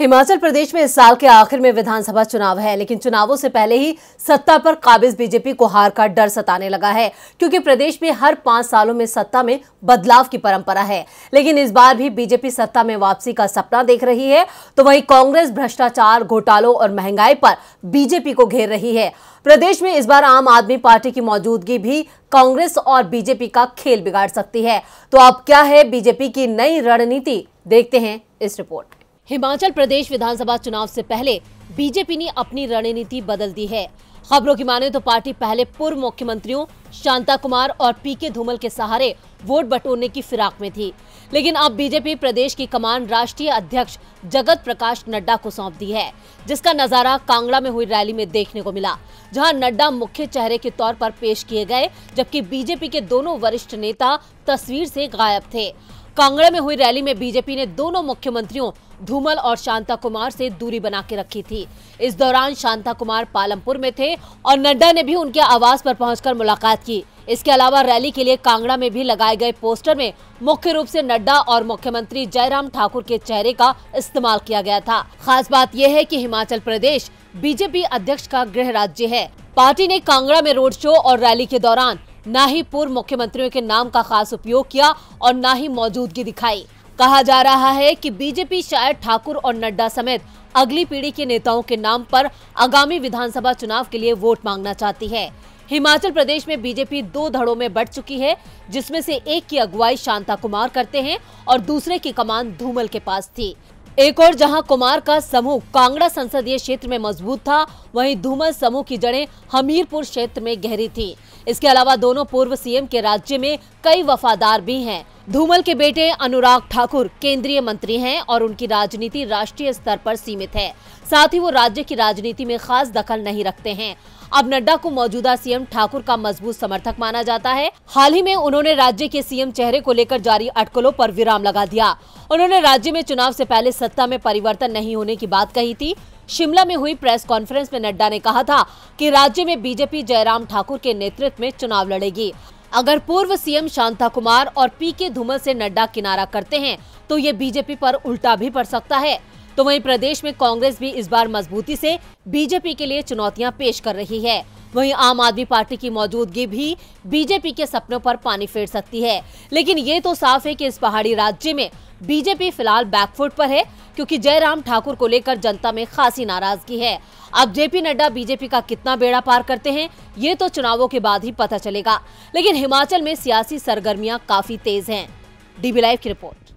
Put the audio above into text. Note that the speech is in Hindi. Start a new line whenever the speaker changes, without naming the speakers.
हिमाचल प्रदेश में इस साल के आखिर में विधानसभा चुनाव है लेकिन चुनावों से पहले ही सत्ता पर काबिज बीजेपी को हार का डर सताने लगा है क्योंकि प्रदेश में हर पांच सालों में सत्ता में बदलाव की परंपरा है लेकिन इस बार भी बीजेपी सत्ता में वापसी का सपना देख रही है तो वहीं कांग्रेस भ्रष्टाचार घोटालों और महंगाई पर बीजेपी को घेर रही है प्रदेश में इस बार आम आदमी पार्टी की मौजूदगी भी कांग्रेस और बीजेपी का खेल बिगाड़ सकती है तो अब क्या है बीजेपी की नई रणनीति देखते हैं इस रिपोर्ट हिमाचल प्रदेश विधानसभा चुनाव से पहले बीजेपी ने अपनी रणनीति बदल दी है खबरों की माने तो पार्टी पहले पूर्व मुख्यमंत्रियों शांता कुमार और पीके धूमल के सहारे वोट बटोरने की फिराक में थी लेकिन अब बीजेपी प्रदेश की कमान राष्ट्रीय अध्यक्ष जगत प्रकाश नड्डा को सौंप दी है जिसका नजारा कांगड़ा में हुई रैली में देखने को मिला जहां नड्डा मुख्य चेहरे के तौर पर पेश किए गए जबकि बीजेपी के दोनों वरिष्ठ नेता तस्वीर से गायब थे कांगड़ा में हुई रैली में बीजेपी ने दोनों मुख्यमंत्रियों धूमल और शांता कुमार से दूरी बना के रखी थी इस दौरान शांता कुमार पालमपुर में थे और नड्डा ने भी उनके आवास पर पहुंचकर मुलाकात की इसके अलावा रैली के लिए कांगड़ा में भी लगाए गए पोस्टर में मुख्य रूप से नड्डा और मुख्यमंत्री जयराम ठाकुर के चेहरे का इस्तेमाल किया गया था खास बात यह है की हिमाचल प्रदेश बीजेपी अध्यक्ष का गृह राज्य है पार्टी ने कांगड़ा में रोड शो और रैली के दौरान ना ही पूर्व मुख्यमंत्रियों के नाम का खास उपयोग किया और ना ही मौजूदगी दिखाई कहा जा रहा है कि बीजेपी शायद ठाकुर और नड्डा समेत अगली पीढ़ी के नेताओं के नाम पर आगामी विधानसभा चुनाव के लिए वोट मांगना चाहती है हिमाचल प्रदेश में बीजेपी दो धड़ों में बढ़ चुकी है जिसमें से एक की अगुवाई शांता कुमार करते हैं और दूसरे की कमान धूमल के पास थी एक और जहां कुमार का समूह कांगड़ा संसदीय क्षेत्र में मजबूत था वहीं धूमल समूह की जड़ें हमीरपुर क्षेत्र में गहरी थी इसके अलावा दोनों पूर्व सीएम के राज्य में कई वफादार भी हैं धूमल के बेटे अनुराग ठाकुर केंद्रीय मंत्री हैं और उनकी राजनीति राष्ट्रीय स्तर पर सीमित है साथ ही वो राज्य की राजनीति में खास दखल नहीं रखते हैं अब नड्डा को मौजूदा सीएम ठाकुर का मजबूत समर्थक माना जाता है हाल ही में उन्होंने राज्य के सीएम चेहरे को लेकर जारी अटकलों पर विराम लगा दिया उन्होंने राज्य में चुनाव से पहले सत्ता में परिवर्तन नहीं होने की बात कही थी शिमला में हुई प्रेस कॉन्फ्रेंस में नड्डा ने कहा था कि राज्य में बीजेपी जयराम ठाकुर के नेतृत्व में चुनाव लड़ेगी अगर पूर्व सीएम शांता कुमार और पी के धूमल से नड्डा किनारा करते हैं तो ये बीजेपी पर उल्टा भी पड़ सकता है तो वहीं प्रदेश में कांग्रेस भी इस बार मजबूती से बीजेपी के लिए चुनौतियां पेश कर रही है वहीं आम आदमी पार्टी की मौजूदगी भी बीजेपी के सपनों पर पानी फेर सकती है लेकिन ये तो साफ है की इस पहाड़ी राज्य में बीजेपी फिलहाल बैकफुट पर है क्योंकि जयराम ठाकुर को लेकर जनता में खासी नाराजगी है अब जेपी नड्डा बीजेपी का कितना बेड़ा पार करते हैं ये तो चुनावों के बाद ही पता चलेगा लेकिन हिमाचल में सियासी सरगर्मियां काफी तेज हैं डीबी लाइव की रिपोर्ट